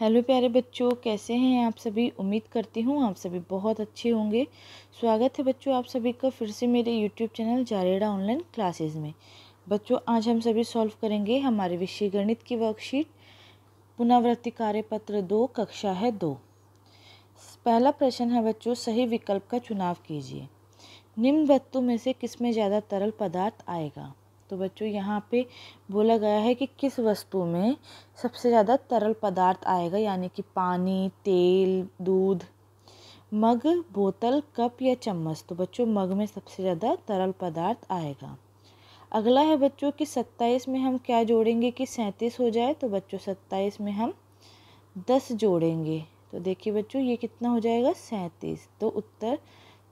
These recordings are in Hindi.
हेलो प्यारे बच्चों कैसे हैं आप सभी उम्मीद करती हूँ आप सभी बहुत अच्छे होंगे स्वागत है बच्चों आप सभी का फिर से मेरे YouTube channel Jareda online classes में बच्चों आज हम सभी सॉल्व करेंगे हमारे विषय गणित की वर्कशीट पुनरावृत्ति कार्यपत्र दो कक्षा है दो पहला प्रश्न है बच्चों सही विकल्प का चुनाव कीजिए निम्न वस्तु में से किस में ज़्यादा तरल पदार्थ आएगा तो बच्चों यहाँ पे बोला गया है कि किस वस्तु में सबसे ज़्यादा तरल पदार्थ आएगा यानी कि पानी तेल दूध मग बोतल कप या चम्मच तो बच्चों मग में सबसे ज़्यादा तरल पदार्थ आएगा अगला है बच्चों कि सत्ताईस में हम क्या जोड़ेंगे कि सैंतीस हो जाए तो बच्चों सत्ताईस में हम दस जोड़ेंगे तो देखिए बच्चों ये कितना हो जाएगा सैंतीस तो उत्तर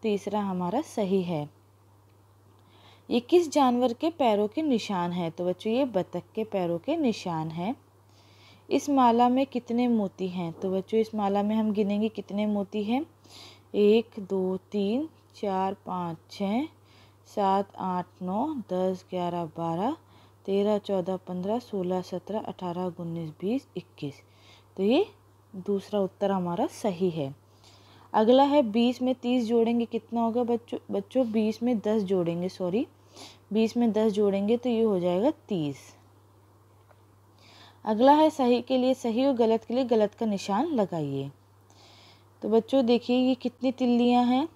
तीसरा हमारा सही है ये किस जानवर के पैरों के निशान हैं तो बच्चों ये बतख के पैरों के निशान हैं इस माला में कितने मोती हैं तो बच्चों इस माला में हम गिनेंगे कितने मोती हैं एक दो तीन चार पाँच छः सात आठ नौ दस ग्यारह बारह तेरह चौदह पंद्रह सोलह सत्रह अठारह उन्नीस बीस इक्कीस तो ये दूसरा उत्तर हमारा सही है अगला है बीस में तीस जोड़ेंगे कितना होगा बच्चों बच्चों बीस में दस जोड़ेंगे सॉरी बीस में दस जोड़ेंगे तो ये हो जाएगा तीस अगला है सही के लिए सही और गलत के लिए गलत का निशान लगाइए तो बच्चों देखिए ये कितनी तिल्लियाँ हैं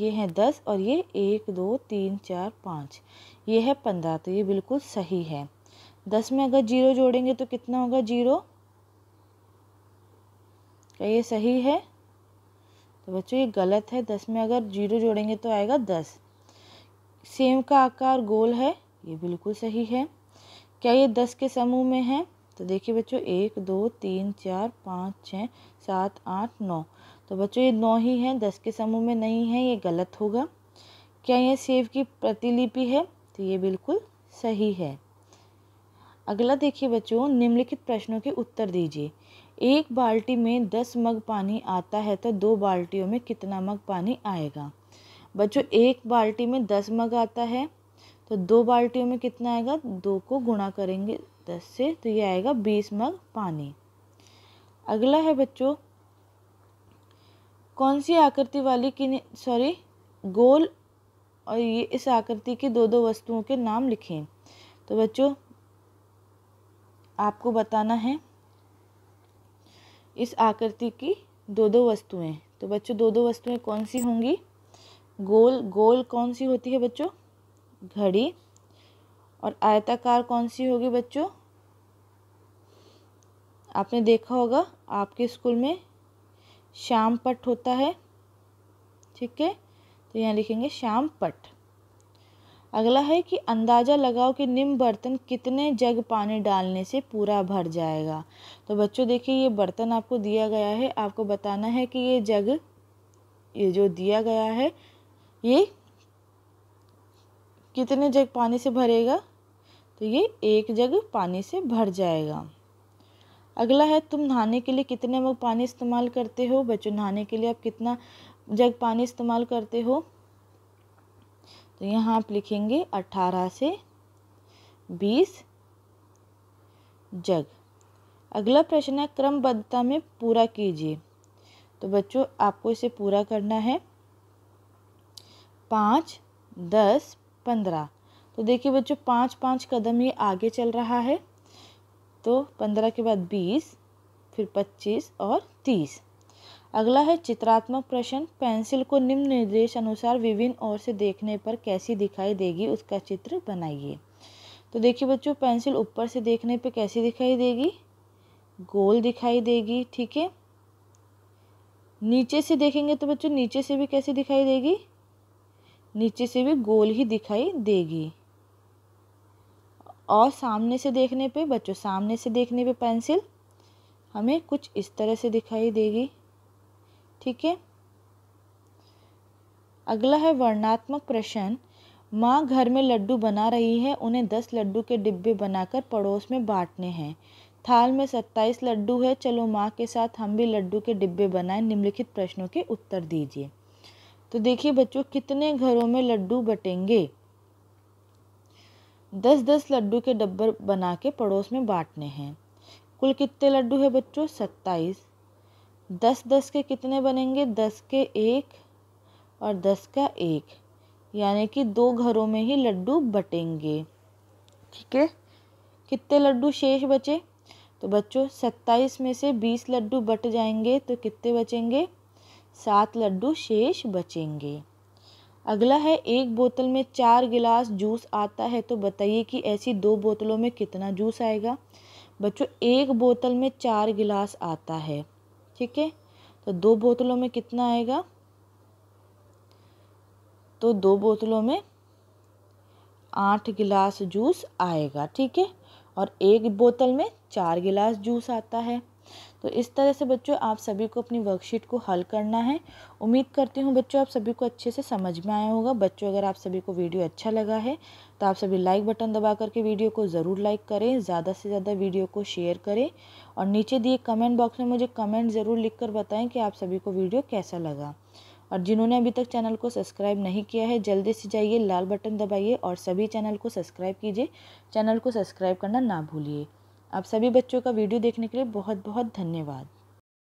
ये हैं दस और ये एक दो तीन चार पाँच ये है पंद्रह तो ये बिल्कुल सही है दस में अगर जीरो जोड़ेंगे तो कितना होगा जीरो क्या ये सही है तो बच्चों ये गलत है दस में अगर जीरो जोड़ेंगे तो आएगा दस सेम का आकार गोल है ये बिल्कुल सही है क्या ये दस के समूह में है तो देखिए बच्चों एक दो तीन चार पाँच छः सात आठ नौ तो बच्चों ये नौ ही हैं दस के समूह में नहीं है ये गलत होगा क्या यह सेब की प्रतिलिपि है तो ये बिल्कुल सही है अगला देखिए बच्चों निम्नलिखित प्रश्नों के उत्तर दीजिए एक बाल्टी में दस मग पानी आता है तो दो बाल्टियों में कितना मग पानी आएगा बच्चों एक बाल्टी में दस मग आता है तो दो बाल्टियों में कितना आएगा दो को गुणा करेंगे दस से तो ये आएगा बीस मग पानी अगला है बच्चों कौन सी आकृति वाली की सॉरी गोल और ये इस आकृति की दो दो वस्तुओं के नाम लिखें तो बच्चों आपको बताना है इस आकृति की दो दो वस्तुएं तो बच्चों दो दो वस्तुएं कौन सी होंगी गोल गोल कौन सी होती है बच्चों घड़ी और आयताकार कौन सी होगी बच्चों आपने देखा होगा आपके स्कूल में श्याम पट होता है ठीक है तो यहाँ लिखेंगे श्याम पट अगला है कि अंदाज़ा लगाओ कि निम्न बर्तन कितने जग पानी डालने से पूरा भर जाएगा तो बच्चों देखिए ये बर्तन आपको दिया गया है आपको बताना है कि ये जग ये जो दिया गया है ये कितने जग पानी से भरेगा तो ये एक जग पानी से भर जाएगा अगला है तुम नहाने के लिए कितने मग पानी इस्तेमाल करते हो बच्चों नहाने के लिए आप कितना जग पानी इस्तेमाल करते हो तो यहाँ आप लिखेंगे अट्ठारह से बीस जग अगला प्रश्न है क्रमबद्धता में पूरा कीजिए तो बच्चों आपको इसे पूरा करना है पाँच दस पंद्रह तो देखिए बच्चों पाँच पाँच कदम ये आगे चल रहा है तो पंद्रह के बाद बीस फिर पच्चीस और तीस अगला है चित्रात्मक प्रश्न पेंसिल को निम्न निर्देश अनुसार विभिन्न ओर से देखने पर कैसी दिखाई देगी उसका चित्र बनाइए तो देखिए बच्चों पेंसिल ऊपर से देखने पर कैसी दिखाई देगी गोल दिखाई देगी ठीक है नीचे से देखेंगे तो बच्चों नीचे से भी कैसी दिखाई देगी नीचे से भी गोल ही दिखाई देगी और सामने से देखने पे बच्चों सामने से देखने पे पेंसिल हमें कुछ इस तरह से दिखाई देगी ठीक है अगला है वर्णात्मक प्रश्न माँ घर में लड्डू बना रही है उन्हें दस लड्डू के डिब्बे बनाकर पड़ोस में बांटने हैं थाल में सत्ताईस लड्डू है चलो माँ के साथ हम भी लड्डू के डिब्बे बनाएं निम्नलिखित प्रश्नों के उत्तर दीजिए तो देखिए बच्चों कितने घरों में लड्डू बटेंगे दस दस लड्डू के डब्बे बना के पड़ोस में बांटने हैं कुल कितने लड्डू है बच्चों सत्ताईस दस दस के कितने बनेंगे दस के एक और दस का एक यानी कि दो घरों में ही लड्डू बटेंगे ठीक है कितने लड्डू शेष बचे तो बच्चों सत्ताईस में से बीस लड्डू बट जाएंगे तो कितने बचेंगे सात लड्डू शेष बचेंगे अगला है एक बोतल में चार गिलास जूस आता है तो बताइए कि ऐसी दो बोतलों में कितना जूस आएगा बच्चों एक बोतल में चार गिलास आता है ठीक है तो दो बोतलों में कितना आएगा तो दो बोतलों में आठ गिलास जूस आएगा ठीक है और एक बोतल में चार गिलास जूस आता है तो इस तरह से बच्चों आप सभी को अपनी वर्कशीट को हल करना है उम्मीद करती हूँ बच्चों आप सभी को अच्छे से समझ में आया होगा बच्चों अगर आप सभी को वीडियो अच्छा लगा है तो आप सभी लाइक बटन दबा करके वीडियो को ज़रूर लाइक करें ज़्यादा से ज़्यादा वीडियो को शेयर करें और नीचे दिए कमेंट बॉक्स में मुझे कमेंट ज़रूर लिख कर बताएँ कि आप सभी को वीडियो कैसा लगा और जिन्होंने अभी तक चैनल को सब्सक्राइब नहीं किया है जल्दी से जाइए लाल बटन दबाइए और सभी चैनल को सब्सक्राइब कीजिए चैनल को सब्सक्राइब करना ना भूलिए आप सभी बच्चों का वीडियो देखने के लिए बहुत बहुत धन्यवाद